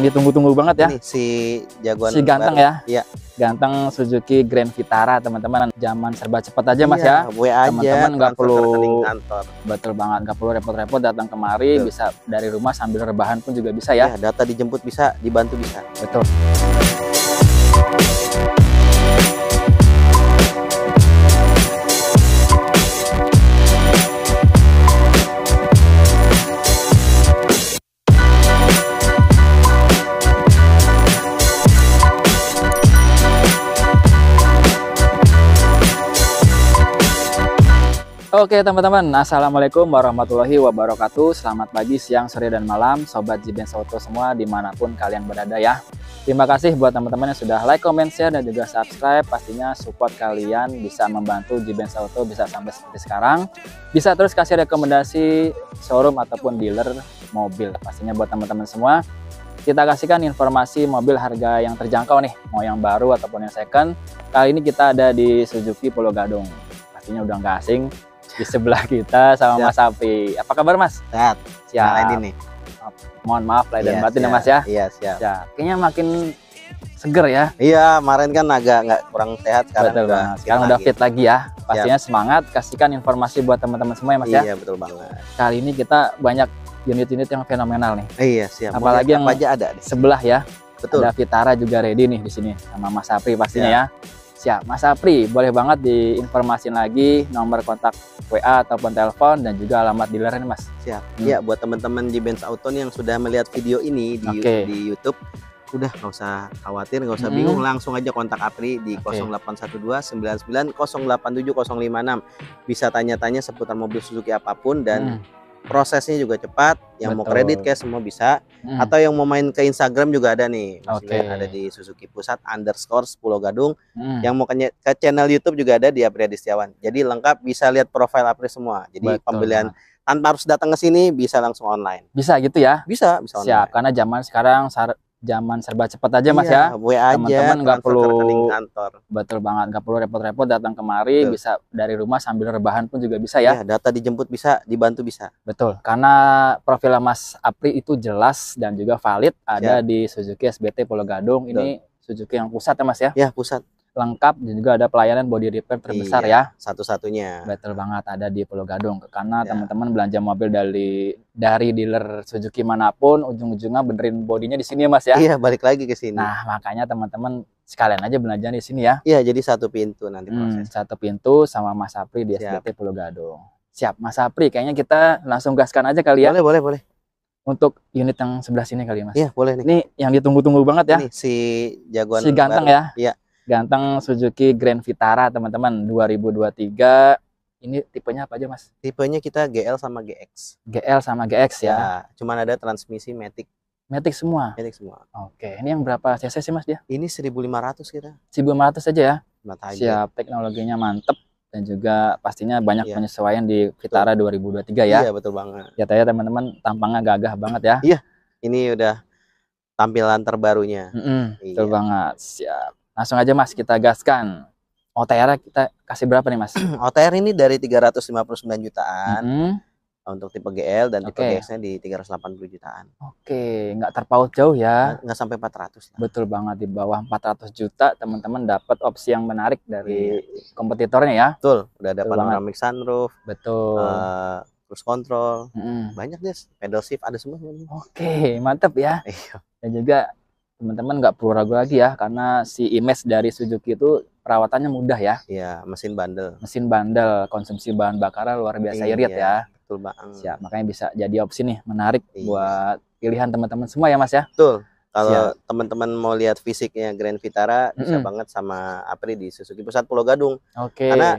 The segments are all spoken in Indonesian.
yang ditunggu-tunggu banget ya. Ini si jagoan si ganteng baru. ya. Iya. Ganteng Suzuki Grand Vitara, teman-teman. Zaman serba cepat aja, iya, Mas ya. Teman-teman nggak perlu Betul banget, nggak perlu repot-repot datang kemari, Betul. bisa dari rumah sambil rebahan pun juga bisa ya. ya data dijemput bisa, dibantu bisa. Betul. Oke teman-teman, Assalamualaikum warahmatullahi wabarakatuh Selamat pagi, siang, sore, dan malam Sobat Jiben Soto semua dimanapun kalian berada ya Terima kasih buat teman-teman yang sudah like, comment, share, dan juga subscribe Pastinya support kalian bisa membantu Jiben Soto bisa sampai seperti sekarang Bisa terus kasih rekomendasi showroom ataupun dealer mobil Pastinya buat teman-teman semua kita kasihkan informasi mobil harga yang terjangkau nih, mau yang baru ataupun yang second. Kali ini kita ada di Suzuki Pulau Gadung. Pastinya udah nggak asing di sebelah kita sama Siap. Mas Api. Apa kabar Mas? Sehat. Siap. Nah, ini. Mohon maaf lahir dan iya, batin ya Mas ya. Iya, siap. siap. Kayaknya makin seger ya. Iya, kemarin kan agak nggak kurang sehat sekarang betul, udah. Sekarang udah fit lagi ya. Pastinya siap. semangat, kasihkan informasi buat teman-teman semua ya Mas iya, ya. Iya, betul banget. Kali ini kita banyak unit-unit yang fenomenal nih. Iya, siap. Apalagi yang aja ada di sebelah ya. Betul. Ada Vitara juga ready nih di sini sama Mas Api pastinya iya. ya. ya. Siap, Mas Apri, boleh banget diinformasikan lagi nomor kontak WA ataupun telepon dan juga alamat dealer ini, Mas. Siap. Hmm. Iya, hmm. buat teman-teman di Benz Auton yang sudah melihat video ini di okay. di YouTube, udah nggak usah khawatir, nggak usah hmm. bingung, langsung aja kontak Apri di okay. 0812 99 Bisa tanya-tanya seputar mobil Suzuki apapun dan hmm prosesnya juga cepat yang Betul. mau kredit kayak semua bisa hmm. atau yang mau main ke Instagram juga ada nih Maksudnya okay. ada di Suzuki Pusat underscore 10 Gadung hmm. yang mau ke, ke channel YouTube juga ada di Apri Setiawan jadi lengkap bisa lihat profil Apri semua jadi Betul. pembelian tanpa harus datang ke sini bisa langsung online bisa gitu ya bisa bisa online. siap karena zaman sekarang zaman serba cepat aja mas iya, ya teman-teman nggak perlu kantor. betul banget nggak perlu repot-repot datang kemari betul. bisa dari rumah sambil rebahan pun juga bisa ya iya, data dijemput bisa dibantu bisa betul karena profil mas Apri itu jelas dan juga valid ada iya. di Suzuki SBT Pulau Gadung betul. ini Suzuki yang pusat ya mas ya ya pusat lengkap dan juga ada pelayanan body repair terbesar iya, ya. Satu-satunya. Betul banget ada di Pulau Gadung. Karena teman iya. teman-teman belanja mobil dari dari dealer Suzuki manapun ujung-ujungnya benerin bodinya di sini ya Mas ya. Iya, balik lagi ke sini. Nah, makanya teman-teman sekalian aja belanja di sini ya. Iya, jadi satu pintu nanti Hmm, satu pintu sama Mas Apri di SPT Pulau Gadung. Siap, Mas Apri kayaknya kita langsung gaskan aja kali ya. Boleh, boleh, boleh untuk unit yang sebelah sini kali mas. Iya boleh nih. Ini yang ditunggu-tunggu banget ya. Ini si jagoan. Si ganteng baru. ya. Iya ganteng Suzuki Grand Vitara teman-teman 2023 ini tipenya apa aja mas? Tipenya kita GL sama GX. GL sama GX ya. ya cuman ada transmisi matic. Matic semua. Matic semua. Oke, ini yang berapa cc sih mas dia? Ini 1500 kita. 1500 aja ya. Mata Siap, teknologinya mantep dan juga pastinya banyak ya. penyesuaian di Vitara betul. 2023 ya. Iya betul banget. Ya tanya teman-teman tampangnya gagah banget ya. Iya, ini udah tampilan terbarunya. Mm -hmm, iya. Betul banget. Siap. Langsung aja Mas kita gaskan. OTR kita kasih berapa nih Mas? OTR ini dari 359 jutaan. Mm -hmm untuk tipe GL dan tipe okay. GS-nya di 380 jutaan. Oke, okay. nggak terpaut jauh ya. Nggak sampai 400. Lah. Betul banget di bawah 400 juta teman-teman dapat opsi yang menarik dari iya. kompetitornya ya. Betul, udah ada Betul panoramic banget. sunroof. Betul. Uh, cruise control. Mm -hmm. Banyak deh, pedal shift ada semua. Oke, okay, mantap ya. Iya. dan juga teman-teman nggak perlu ragu lagi ya karena si image dari Suzuki itu perawatannya mudah ya. Iya, mesin bandel. Mesin bandel, konsumsi bahan bakar luar biasa iya, irit ya. Betul banget. Siap, makanya bisa jadi opsi nih menarik iya. buat pilihan teman-teman semua ya Mas ya. Betul. Kalau teman-teman mau lihat fisiknya Grand Vitara bisa -mm. bisa banget sama Apri di Suzuki Pusat Pulau Gadung. Oke. Okay. Karena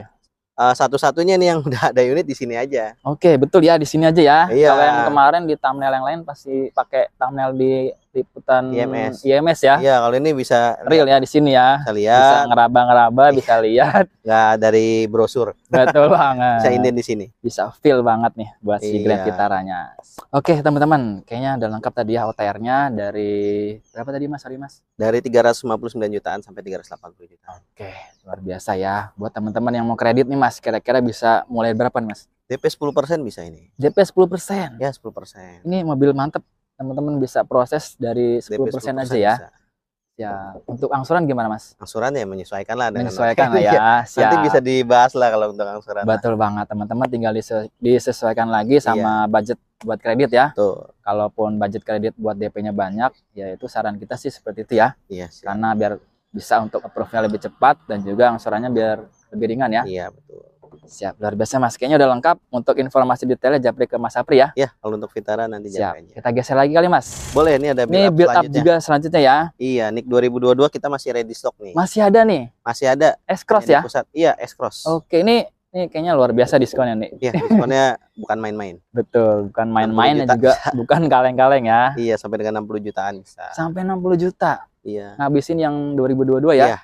uh, satu-satunya nih yang udah ada unit di sini aja. Oke, betul ya di sini aja ya. Iya. Kalau yang kemarin di thumbnail yang lain pasti pakai thumbnail di liputan IMS, IMS ya. Iya, kalau ini bisa real ya di sini ya. Bisa lihat. Bisa ngeraba-ngeraba, iya. bisa lihat. Enggak dari brosur. Betul banget. bisa inden di sini. Bisa feel banget nih buat si iya. Grand Vitaranya. Oke, teman-teman, kayaknya udah lengkap tadi ya OTR-nya dari berapa tadi Mas? Ari Mas. Dari 359 jutaan sampai 380 juta. Oke, luar biasa ya. Buat teman-teman yang mau kredit nih Mas, kira-kira bisa mulai berapa nih Mas? DP 10% bisa ini. DP 10%. Ya, 10%. Ini mobil mantep teman-teman bisa proses dari 10%, 10 aja ya. Bisa. Ya, untuk angsuran gimana, Mas? Angsuran ya menyesuaikan lah dengan menyesuaikan lah iya, ya. Siap. Nanti bisa dibahas lah kalau untuk angsuran. Betul lah. banget, teman-teman tinggal disesuaikan lagi iya. sama iya. budget buat kredit ya. Tuh. Kalaupun budget kredit buat DP-nya banyak, ya itu saran kita sih seperti itu ya. Iya, Karena biar bisa untuk approve lebih cepat dan juga angsurannya biar lebih ringan ya. Iya, betul. Siap, luar biasa Mas. Kayaknya udah lengkap untuk informasi detailnya Japri ke Mas Apri ya. Iya, kalau untuk Vitara nanti Siap. jangkanya. Kita geser lagi kali Mas. Boleh, ini ada build ini up build up juga selanjutnya ya. Iya, Nick 2022 kita masih ready stock nih. Masih ada nih. Masih ada. S-Cross ya? Pusat. Iya, S-Cross. Oke, ini ini kayaknya luar biasa diskonnya nih. Iya, diskonnya bukan main-main. Betul, bukan main-main juga bisa. bukan kaleng-kaleng ya. Iya, sampai dengan 60 jutaan bisa. Sampai 60 juta. Iya. Ngabisin yang 2022 ya. Iya.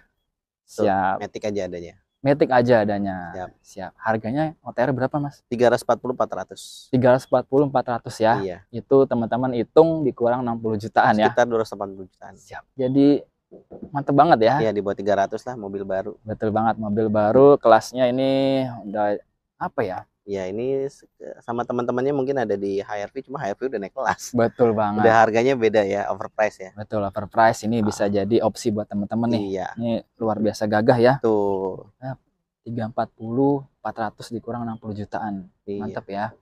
Siap. Matic aja adanya. Matic aja adanya. Siap. Siap. Harganya OTR berapa, Mas? 340 400. 340 400 ya. Iya. Itu teman-teman hitung dikurang 60 jutaan Sekitar ya. Sekitar 280 jutaan. Siap. Jadi mantep banget ya. Iya, dibuat tiga 300 lah mobil baru. Betul banget mobil baru, kelasnya ini udah apa ya? Ya ini sama teman-temannya mungkin ada di HRV cuma HRV udah naik kelas. Betul banget. Udah harganya beda ya, overpriced ya. Betul, overpriced ini ah. bisa jadi opsi buat teman-teman nih. Iya. Ini luar biasa gagah ya. Tuh. Ya, tiga empat puluh, empat ratus dikurang enam puluh jutaan. Iya. Mantap ya.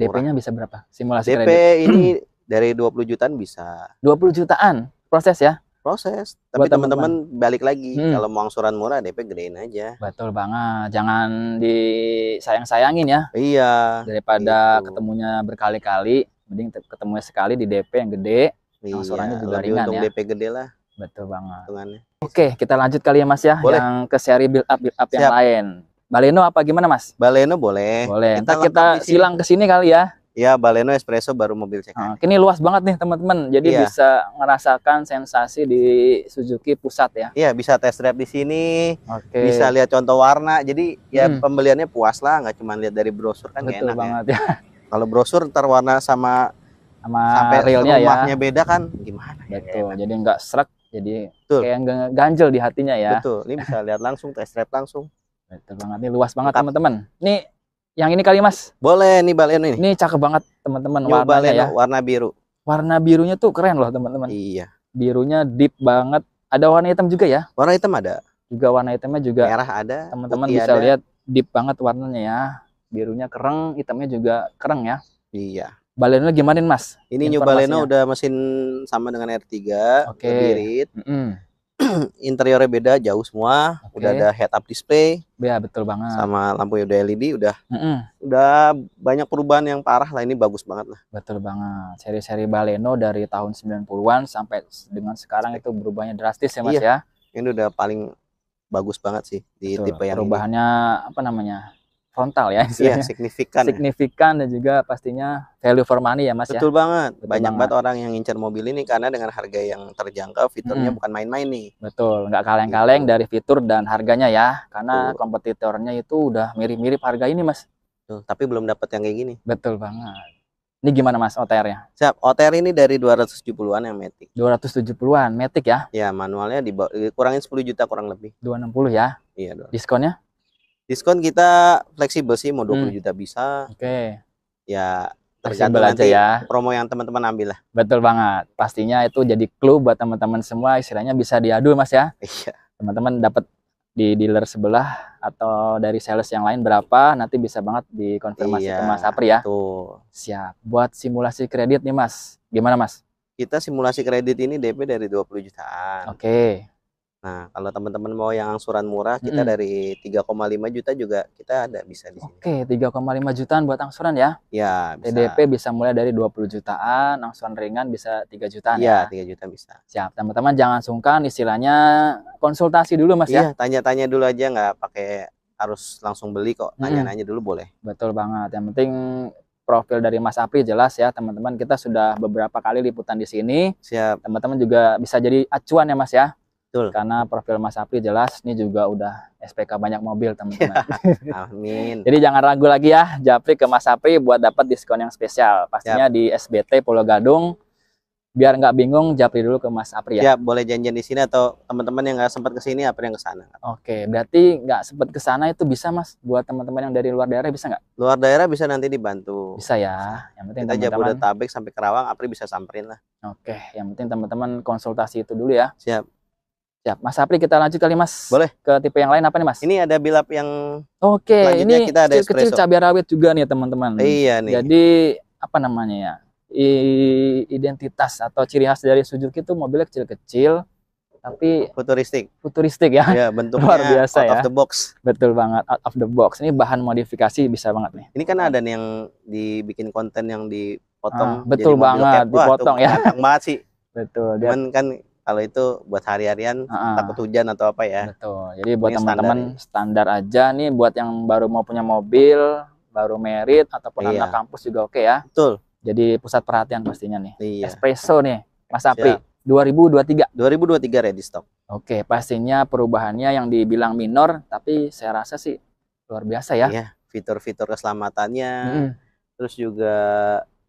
DP-nya bisa berapa? Simulasi DP kredit. ini dari 20 jutaan bisa. 20 jutaan proses ya? proses tapi teman-teman balik lagi hmm. kalau mau angsuran murah DP gedein aja betul banget jangan disayang-sayangin ya iya daripada gitu. ketemunya berkali-kali mending ketemunya sekali di DP yang gede iya, angsurannya juga ringan untuk ya DP gede lah betul banget Tungannya. oke kita lanjut kali ya Mas ya Boleh. yang ke seri build up build up Siap. yang lain Baleno apa gimana Mas Baleno boleh boleh kita, kita silang ke sini kali ya Ya, Baleno Espresso baru mobil check. Nah, ini luas banget nih teman-teman. Jadi iya. bisa merasakan sensasi di Suzuki Pusat ya. Iya, bisa test drive di sini. Okay. Bisa lihat contoh warna. Jadi ya hmm. pembeliannya puas lah, nggak cuma lihat dari brosur kan Betul enak ya. banget ya. ya. Kalau brosur ntar warna sama sama sampai realnya ya. beda kan gimana ya? Betul. Ya, jadi nggak serak jadi Betul. kayak ganjel di hatinya ya. Betul. Ini bisa lihat langsung test drive langsung. Betul banget. nih, luas banget teman-teman. Ini yang ini kali Mas. Boleh nih balen ini. Ini cakep banget teman-teman warnanya balen, ya. warna biru. Warna birunya tuh keren loh teman-teman. Iya. Birunya deep banget. Ada warna hitam juga ya? Warna hitam ada. Juga warna hitamnya juga. Merah ada. Teman-teman bisa ada. lihat deep banget warnanya ya. Birunya kereng, hitamnya juga kereng ya. Iya. Baleno gimana Mas? Ini new Baleno udah mesin sama dengan R3, Oke. Okay. Mm -hmm interiornya beda jauh semua okay. udah ada head up display ya betul banget sama lampu e udah LED udah mm -mm. udah banyak perubahan yang parah lah ini bagus banget lah betul banget seri-seri Baleno dari tahun 90-an sampai dengan sekarang itu berubahnya drastis ya Mas iya. ya ini udah paling bagus banget sih di betul. tipe yang perubahannya ini. apa namanya frontal ya. Iya, signifikan. Ya. Signifikan dan juga pastinya value for money ya, Mas ya. Betul ya. Banget. Betul Banyak banget. banget orang yang incar mobil ini karena dengan harga yang terjangkau fiturnya hmm. bukan main-main nih. Betul, nggak kaleng-kaleng gitu. dari fitur dan harganya ya. Karena Betul. kompetitornya itu udah mirip-mirip harga ini, Mas. Tuh, tapi belum dapat yang kayak gini. Betul banget. Ini gimana Mas OTR-nya? Siap, OTR ini dari 270-an yang Matic. 270-an Matic ya? Ya, manualnya di dikurangin 10 juta kurang lebih. 260 ya? Iya, 260. Diskonnya? Diskon kita fleksibel sih mau 20 hmm. juta bisa. Oke. Okay. Ya tergantung aja ya. promo yang teman-teman ambil lah. Betul banget. Pastinya itu jadi clue buat teman-teman semua istilahnya bisa diadu Mas ya. Iya. Teman-teman dapat di dealer sebelah atau dari sales yang lain berapa nanti bisa banget dikonfirmasi iya, ke Mas Apri ya. Tuh. Siap. Buat simulasi kredit nih Mas. Gimana Mas? Kita simulasi kredit ini DP dari 20 jutaan. Oke. Nah, kalau teman-teman mau yang angsuran murah, kita mm. dari 3,5 juta juga kita ada bisa di sini. Oke, okay, 3,5 jutaan buat angsuran ya? Ya, bisa. TDP bisa mulai dari 20 jutaan, angsuran ringan bisa 3 jutaan iya, ya? Iya, 3 juta bisa. Siap, teman-teman jangan sungkan istilahnya konsultasi dulu Mas ya? iya, ya. tanya-tanya dulu aja nggak pakai harus langsung beli kok. Hmm. tanya tanya dulu boleh. Betul banget. Yang penting profil dari Mas Api jelas ya teman-teman kita sudah beberapa kali liputan di sini. Siap. Teman-teman juga bisa jadi acuan ya Mas ya. Betul. Karena profil Mas Apri jelas, ini juga udah SPK banyak mobil teman-teman. Amin. Jadi jangan ragu lagi ya, Japri ke Mas Apri buat dapat diskon yang spesial. Pastinya Yap. di SBT Pulau Gadung. Biar nggak bingung, Japri dulu ke Mas Apri ya. Ya, boleh janjian di sini atau teman-teman yang nggak sempat ke sini, Apri yang ke sana. Oke, berarti nggak sempat ke sana itu bisa Mas buat teman-teman yang dari luar daerah bisa nggak? Luar daerah bisa nanti dibantu. Bisa ya. Yang penting kita Jabodetabek sampai Kerawang, Apri bisa samperin lah. Oke, yang penting teman-teman konsultasi itu dulu ya. Siap Ya, Mas Apri kita lanjut kali Mas. Boleh. Ke tipe yang lain apa nih Mas? Ini ada bilap yang Oke, ini kita ada kecil, -kecil cabai rawit juga nih teman-teman. Iya nih. Jadi apa namanya ya? I, identitas atau ciri khas dari Suzuki itu mobilnya kecil-kecil tapi futuristik. Futuristik ya. Iya, bentuknya luar biasa out ya. of the box. Betul banget, out of the box. Ini bahan modifikasi bisa banget nih. Ini kan ada nih yang dibikin konten yang dipotong ah, betul banget, dipotong ya. Banget sih. Betul. Cuman kan kalau itu buat hari-harian uh-uh. takut hujan atau apa ya. Betul. Jadi buat teman-teman standar, standar aja nih buat yang baru mau punya mobil, baru merit ataupun iya. anak kampus juga oke ya. Betul. Jadi pusat perhatian pastinya nih. Iya. Espresso nih, Mas Apri. Siap. 2023. 2023 ready stock. Oke, pastinya perubahannya yang dibilang minor tapi saya rasa sih luar biasa ya. Iya, fitur-fitur keselamatannya. Hmm. Terus juga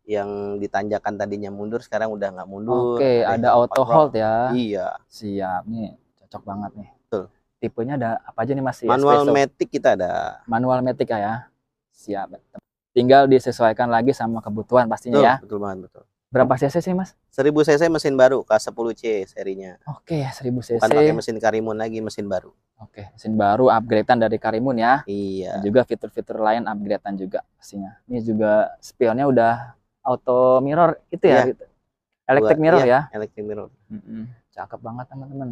yang ditanjakan tadinya mundur sekarang udah nggak mundur. Oke, ada, ada auto hold ya. Iya. Siap nih, cocok banget nih. Betul. Tipenya ada apa aja nih Mas? Iya, Manual ya, matic kita ada. Manual matic ya. Siap. Tinggal disesuaikan lagi sama kebutuhan pastinya betul, ya. Betul banget, betul. Berapa cc sih Mas? 1000 cc mesin baru K10C serinya. Oke, 1000 cc. Bukan pakai mesin Karimun lagi, mesin baru. Oke, mesin baru upgradean dari Karimun ya. Iya. Dan juga fitur-fitur lain upgradean juga pastinya. Ini juga spionnya udah auto mirror itu ya, iya. gitu. iya, ya. electric mirror ya, ya. electric mirror mm -hmm. cakep banget teman-teman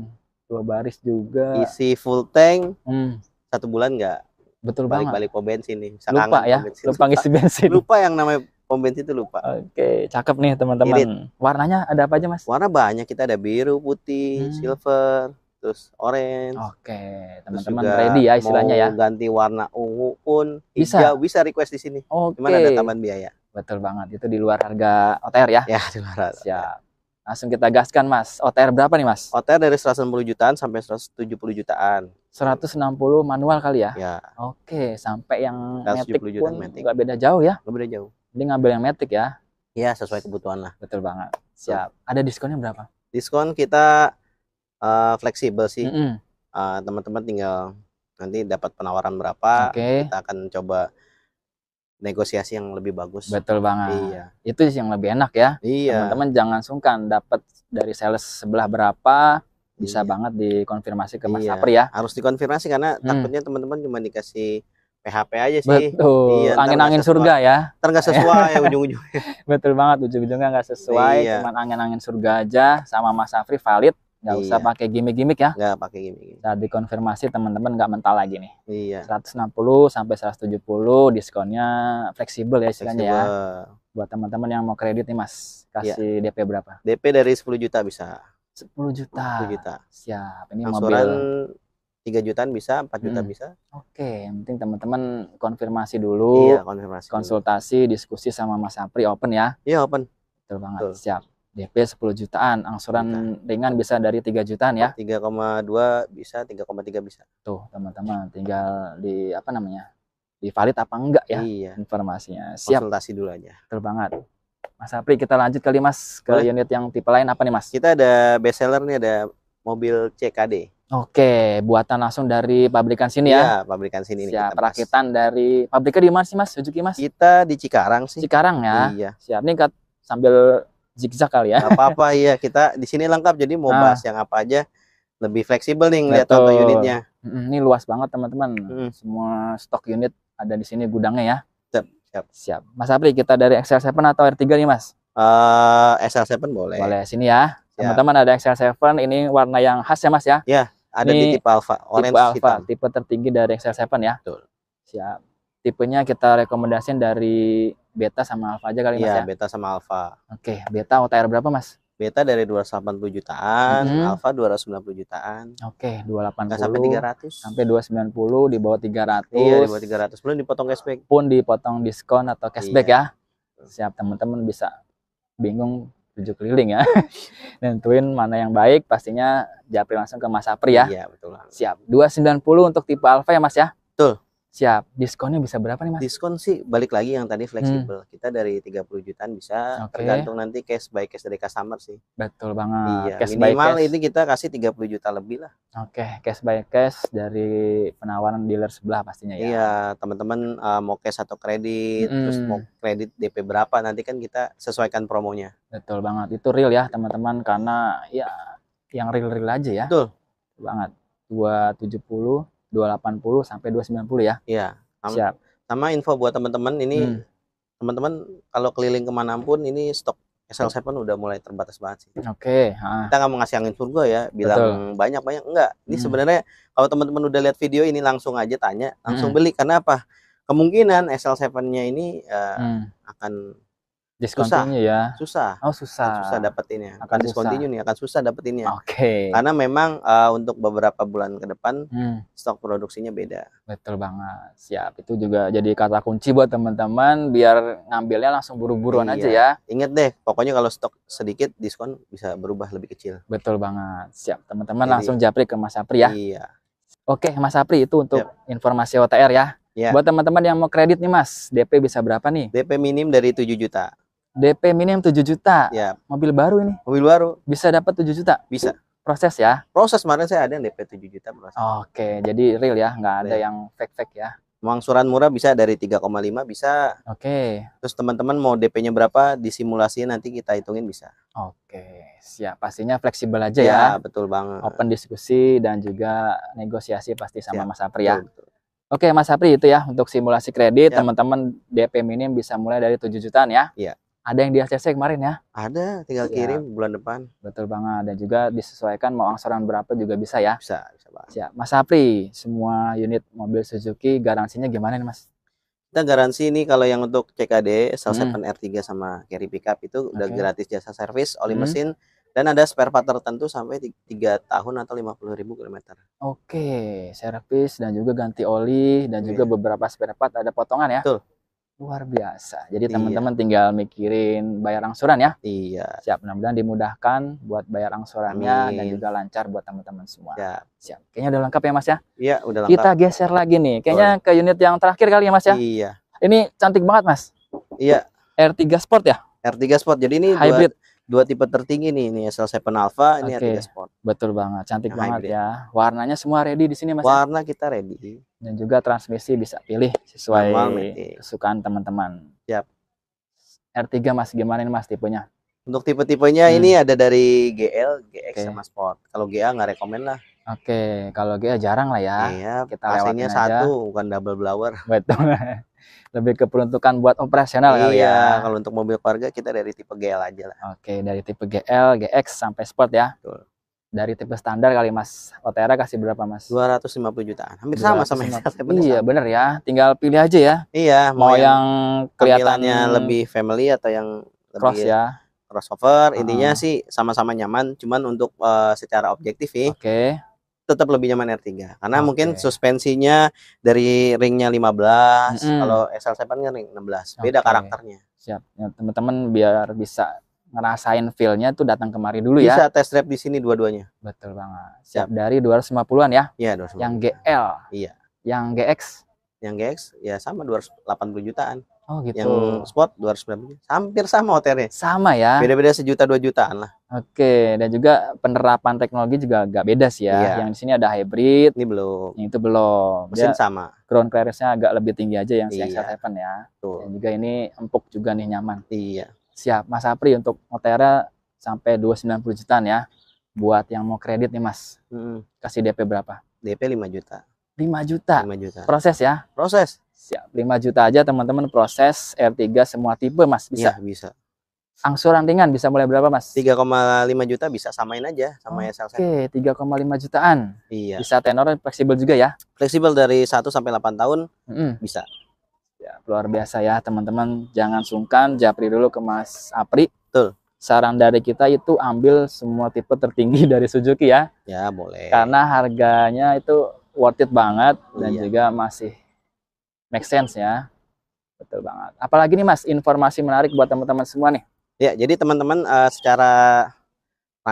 dua baris juga isi full tank mm. satu bulan nggak betul balik banget balik pom bensin nih Bisa lupa ya bensin. lupa ngisi bensin lupa yang namanya pom bensin itu lupa oke cakep nih teman-teman warnanya ada apa aja mas warna banyak kita ada biru putih hmm. silver terus orange oke teman-teman ready ya istilahnya mau ya ganti warna ungu pun bisa bisa request di sini Oke. okay. cuman ada tambahan biaya Betul banget. Itu di luar harga OTR ya? Ya, di luar harga. Siap. Langsung kita gaskan, Mas. OTR berapa nih, Mas? OTR dari 160 jutaan sampai 170 jutaan. 160 manual kali ya? Ya. Oke, sampai yang metik pun metik. gak beda jauh ya? Gak beda jauh. ini ngambil yang metik ya? Iya, sesuai kebutuhan lah. Betul banget. Siap. Ada diskonnya berapa? Diskon kita uh, fleksibel sih. Mm -hmm. uh, teman-teman tinggal nanti dapat penawaran berapa, okay. kita akan coba negosiasi yang lebih bagus. Betul banget. Iya. Itu sih yang lebih enak ya. Iya. Teman-teman jangan sungkan dapat dari sales sebelah berapa bisa iya. banget dikonfirmasi ke Mas iya. ya. Harus dikonfirmasi karena hmm. takutnya teman-teman cuma dikasih PHP aja sih. Betul. Iya, angin-angin surga ya. Ntar sesuai ya ujung-ujungnya. Betul banget ujung-ujungnya nggak sesuai, iya. cuman angin-angin surga aja sama Mas Afri valid nggak iya. usah pakai gimmick-gimmick ya nggak pakai gimmick saat dikonfirmasi teman-teman nggak mental lagi nih iya 160 sampai 170 diskonnya fleksibel ya istilahnya ya buat teman-teman yang mau kredit nih mas kasih iya. DP berapa DP dari 10 juta bisa 10 juta 10 juta siap ini mobil tiga jutaan bisa, empat juta hmm. bisa. Oke, yang penting teman-teman konfirmasi dulu. Iya, konfirmasi. Konsultasi, dulu. diskusi sama Mas Apri open ya. Iya, open. Betul banget. Betul. Siap. DP 10 jutaan, angsuran Juta. ringan bisa dari 3 jutaan ya. 3,2 bisa, 3,3 bisa. Tuh, teman-teman tinggal di apa namanya? Di valid apa enggak ya iya. informasinya. Siap. Konsultasi dulu aja. Betul banget. Mas Apri, kita lanjut kali Mas ke Boleh? unit yang tipe lain apa nih Mas? Kita ada best seller nih ada mobil CKD. Oke, buatan langsung dari pabrikan sini ya? Iya, pabrikan sini. Siap, rakitan mas. dari pabriknya di mana sih Mas? Suzuki Mas? Kita di Cikarang sih. Cikarang ya? Iya. Siap, nih sambil zigzag kali ya. Gak apa-apa iya kita di sini lengkap jadi mau nah. bahas yang apa aja lebih fleksibel nih lihat auto unitnya. Ini luas banget teman-teman. Hmm. Semua stok unit ada di sini gudangnya ya. Siap. Siap. siap. Mas Apri kita dari XL7 atau R3 nih Mas? Uh, eh, XL7 boleh. Boleh sini ya. Teman-teman ada XL7 ini warna yang khas ya Mas ya? Iya, ada ini di tipe alpha, orange tipe alpha, hitam. tipe tertinggi dari XL7 ya. Betul. Siap. Tipenya kita rekomendasikan dari beta sama alfa aja kali ya, mas iya, ya? beta sama alfa. Oke, okay. beta OTR berapa mas? Beta dari 280 jutaan, mm -hmm. alfa 290 jutaan. Oke, okay, 280. Nggak sampai 300. Sampai 290 di bawah 300. Iya, di bawah 300. Belum dipotong cashback. Pun dipotong diskon atau cashback iya. ya. Siap teman-teman bisa bingung tujuh keliling ya. Nentuin mana yang baik, pastinya japri langsung ke Mas Apri ya. Iya, betul. Siap. 290 untuk tipe alfa ya, Mas ya? Betul. Siap. Diskonnya bisa berapa nih, Mas? Diskon sih balik lagi yang tadi fleksibel. Hmm. Kita dari 30 jutaan bisa okay. tergantung nanti cash by cash dari customer sih. Betul banget. Iya, cash minimal by cash. ini kita kasih 30 juta lebih lah. Oke, okay. cash by cash dari penawaran dealer sebelah pastinya ya. Iya, teman-teman uh, mau cash atau kredit, hmm. terus mau kredit DP berapa nanti kan kita sesuaikan promonya. Betul banget. Itu real ya, teman-teman karena ya yang real-real aja ya. Betul. Betul banget. 270 280 sampai 290 ya. Iya. Siap. Sama info buat teman-teman ini hmm. teman-teman kalau keliling kemana pun ini stok SL7 udah mulai terbatas banget sih. Oke. Okay. Ah. Kita nggak mau ngasih angin surga ya, bilang banyak-banyak enggak. Ini hmm. sebenarnya kalau teman-teman udah lihat video ini langsung aja tanya, langsung hmm. beli karena apa? Kemungkinan SL7-nya ini uh, hmm. akan diskontinu ya susah oh susah susah dapetinnya akan, akan susah. nih akan susah dapetinnya oke okay. karena memang uh, untuk beberapa bulan ke depan hmm. stok produksinya beda betul banget siap itu juga jadi kata kunci buat teman-teman biar ngambilnya langsung buru-buruan iya. aja ya inget deh pokoknya kalau stok sedikit diskon bisa berubah lebih kecil betul banget siap teman-teman langsung japri ke Mas Apri ya iya Oke, Mas Apri itu untuk siap. informasi OTR ya. Ya. Buat teman-teman yang mau kredit nih Mas, DP bisa berapa nih? DP minim dari 7 juta. DP minim 7 juta. Ya. Mobil baru ini. Mobil baru. Bisa dapat 7 juta? Bisa. Proses ya? Proses mana saya ada yang DP 7 juta proses. Oke, jadi real ya, nggak ada ya. yang fake-fake ya. Mangsuran murah bisa dari 3,5 bisa. Oke. Terus teman-teman mau DP-nya berapa disimulasi nanti kita hitungin bisa. Oke, siap. Pastinya fleksibel aja ya. Ya, betul banget. Open diskusi dan juga negosiasi pasti sama siap. Mas Apri ya. Betul, Oke, Mas Apri itu ya untuk simulasi kredit iya. teman-teman DP minim bisa mulai dari 7 jutaan ya. Iya. Ada yang di ACC kemarin ya? Ada, tinggal Siap. kirim bulan depan. Betul banget. Dan juga disesuaikan mau angsuran berapa juga bisa ya? Bisa, bisa banget. Siap. Mas Apri, semua unit mobil Suzuki garansinya gimana nih Mas? Kita garansi ini kalau yang untuk CKD, sl 7 hmm. R3 sama carry pickup itu udah gratis jasa servis, oli hmm. mesin, dan ada spare part tertentu sampai tiga tahun atau lima puluh ribu kilometer. Oke, servis dan juga ganti oli dan yeah. juga beberapa spare part ada potongan ya. Betul luar biasa. Jadi iya. teman-teman tinggal mikirin bayar angsuran ya. Iya. Siap. Mudah-mudahan dimudahkan buat bayar angsurannya Amin. dan juga lancar buat teman-teman semua. Ya. Siap. Kayaknya udah lengkap ya Mas ya? Iya, udah lengkap. Kita geser lagi nih. Kayaknya oh. ke unit yang terakhir kali ya Mas ya? Iya. Ini cantik banget Mas. Iya. R3 Sport ya? R3 Sport. Jadi ini hybrid. Dua dua tipe tertinggi nih ini sl 7 Alpha ini okay. R3 Sport. Betul banget, cantik nah, banget hybrid. ya. Warnanya semua ready di sini Mas. Ya? Warna ya? kita ready dan juga transmisi bisa pilih sesuai kesukaan teman-teman. Yap. R3 Mas gimana ini Mas tipenya? Untuk tipe-tipenya hmm. ini ada dari GL, GX okay. sama Sport. Kalau GA nggak rekomend lah. Oke, okay. kalau GA jarang lah ya. Iya, kita ac satu bukan double blower. Betul. Lebih ke peruntukan buat operasional iya, kali ya. kalau untuk mobil keluarga kita dari tipe GL aja lah. Oke, okay, dari tipe GL, GX sampai Sport ya. Betul dari tipe standar kali Mas Otera kasih berapa Mas? 250 jutaan. Hampir sama sama Iya, sama. bener ya. Tinggal pilih aja ya. Iya, mau, mau yang, yang kelihatannya lebih family atau yang cross lebih ya. Crossover, ah. intinya uh. sih sama-sama nyaman, cuman untuk uh, secara objektif ya. Oke. Okay. Tetap lebih nyaman R3 karena okay. mungkin suspensinya dari ringnya 15, mm. kalau SL7 kan ring 16. Beda okay. karakternya. Siap. Ya, teman-teman biar bisa ngerasain feelnya tuh datang kemari dulu Bisa ya. Bisa test drive di sini dua-duanya. Betul banget. Siap. ya. dari 250-an ya. Iya, 250. Yang GL. Iya. Yang GX. Yang GX ya sama 280 jutaan. Oh gitu. Yang sport 290. Hampir sama hotelnya. Sama ya. Beda-beda sejuta dua jutaan lah. Oke, dan juga penerapan teknologi juga agak beda sih ya. Iya. Yang di sini ada hybrid. Ini belum. Yang itu belum. Mesin Dia sama. Ground clearance-nya agak lebih tinggi aja yang iya. CX7 ya. Tuh. Dan juga ini empuk juga nih nyaman. Iya siap Mas Apri untuk Otera sampai 290 jutaan ya buat yang mau kredit nih Mas. Hmm. Kasih DP berapa? DP 5 juta. 5 juta. 5 juta. Proses ya? Proses. Siap, 5 juta aja teman-teman proses R3 semua tipe Mas bisa. Ya, bisa. Angsur rantingan bisa mulai berapa Mas? 3,5 juta bisa samain aja sama oh, SLC. Oke, 3,5 jutaan. Iya. Bisa tenor fleksibel juga ya? Fleksibel dari 1 sampai 8 tahun mm -hmm. bisa. Ya, luar biasa ya teman-teman. Jangan sungkan, japri dulu ke Mas Apri. Betul. Saran dari kita itu ambil semua tipe tertinggi dari Suzuki ya. Ya, boleh. Karena harganya itu worth it banget dan iya. juga masih make sense ya. Betul banget. Apalagi nih Mas, informasi menarik buat teman-teman semua nih. Ya, jadi teman-teman uh, secara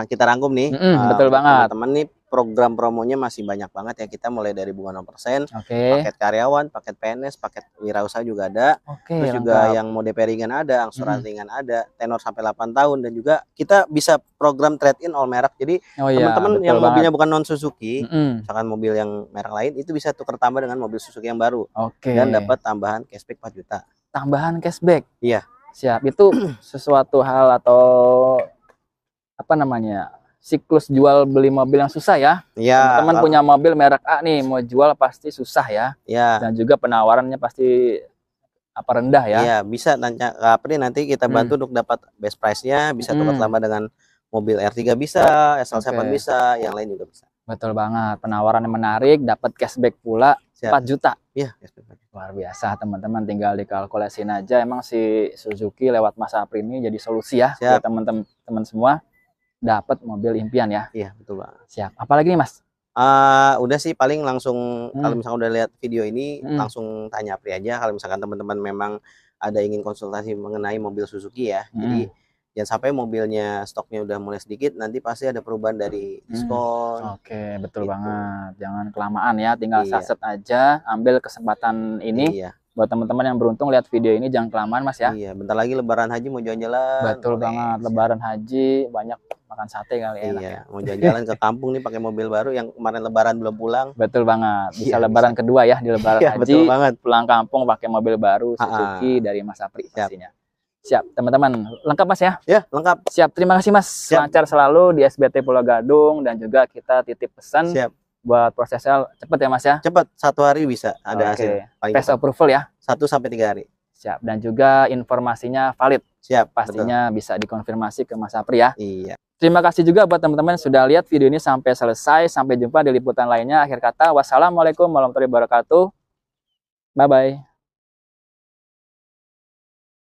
kita rangkum nih. Mm -hmm, uh, betul banget. Teman-teman nih program promonya masih banyak banget ya kita mulai dari bunga 0% persen, okay. paket karyawan, paket PNS, paket wirausaha juga ada, okay, terus lengkap. juga yang mau DP ringan ada, angsuran hmm. ringan ada, tenor sampai 8 tahun dan juga kita bisa program trade in all merek. Jadi oh, iya, teman-teman yang banget. mobilnya bukan non Suzuki, mm -hmm. misalkan mobil yang merek lain itu bisa tukar tambah dengan mobil Suzuki yang baru okay. dan dapat tambahan cashback 4 juta. Tambahan cashback? Iya. Siap. Itu sesuatu hal atau apa namanya? siklus jual beli mobil yang susah ya. Iya. Teman-teman punya mobil merek A nih mau jual pasti susah ya. Iya. Dan juga penawarannya pasti apa rendah ya. Iya, bisa nanya apa nih nanti kita hmm. bantu hmm. untuk dapat best price-nya, bisa tukar hmm. lama dengan mobil R3 bisa, SL7 okay. bisa, yang lain juga bisa. Betul banget. Penawaran yang menarik, dapat cashback pula Siap. 4 juta. Iya, cashback. Luar biasa, teman-teman tinggal dikalkulasiin aja. Emang si Suzuki lewat masa April ini jadi solusi ya teman teman-teman semua dapat mobil impian ya. Iya, betul, Pak. Siap. Apalagi nih, Mas? Uh, udah sih paling langsung hmm. kalau misalkan udah lihat video ini hmm. langsung tanya Apri aja kalau misalkan teman-teman memang ada ingin konsultasi mengenai mobil Suzuki ya. Hmm. Jadi jangan sampai mobilnya stoknya udah mulai sedikit nanti pasti ada perubahan dari hmm. diskon. Hmm. Oke, okay, betul gitu. banget. Jangan kelamaan ya, tinggal iya. saset aja, ambil kesempatan ini. Iya buat teman-teman yang beruntung lihat video ini jangan kelamaan mas ya iya bentar lagi lebaran haji mau jalan-jalan betul Oke. banget lebaran haji banyak makan sate kali ya, iya, enak ya mau jalan-jalan ke kampung nih pakai mobil baru yang kemarin lebaran belum pulang betul banget bisa iya, lebaran bisa. kedua ya di lebaran iya, haji betul banget. pulang kampung pakai mobil baru ah, ah. Suzuki Ha-ha. dari Mas Apri Siap. pastinya siap teman-teman lengkap mas ya ya lengkap siap terima kasih mas lancar selalu di SBT Pulau Gadung dan juga kita titip pesan siap buat prosesnya cepet ya mas ya? Cepet, satu hari bisa ada okay. hasil. Tes approval ya? Satu sampai tiga hari. Siap, dan juga informasinya valid. Siap, Pastinya betul. bisa dikonfirmasi ke Mas Apri ya. Iya. Terima kasih juga buat teman-teman sudah lihat video ini sampai selesai. Sampai jumpa di liputan lainnya. Akhir kata, wassalamualaikum warahmatullahi wabarakatuh. Bye-bye.